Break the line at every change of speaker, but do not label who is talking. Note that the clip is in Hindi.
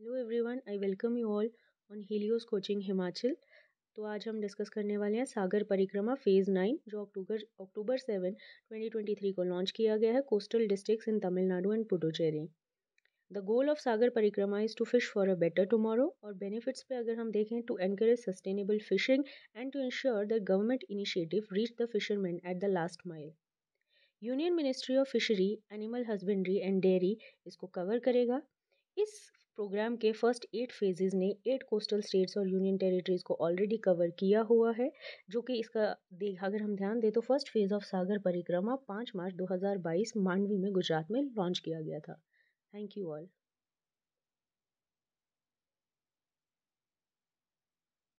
hello everyone I welcome you all on Helios coaching Himachal तो आज हम डिस्कस करने वाले हैं सागर परिक्रमा फेज़ नाइन जो October October seven twenty twenty three को लॉन्च किया गया है coastal districts in Tamil Nadu and Puducherry the goal of Sagar Parikrama is to fish for a better tomorrow और बेनिफिट्स पे अगर हम देखें to encourage sustainable fishing and to ensure the government initiative reach the fisherman at the last mile union ministry of fishery animal husbandry and dairy इसको कवर करेगा इस प्रोग्राम के फर्स्ट एट फेजेस ने एट कोस्टल स्टेट्स और यूनियन टेरिटरीज को ऑलरेडी कवर किया हुआ है जो कि इसका देख अगर हम ध्यान दें तो फर्स्ट फेज ऑफ सागर परिक्रमा पाँच मार्च 2022 मांडवी में गुजरात में लॉन्च किया गया था
थैंक यू ऑल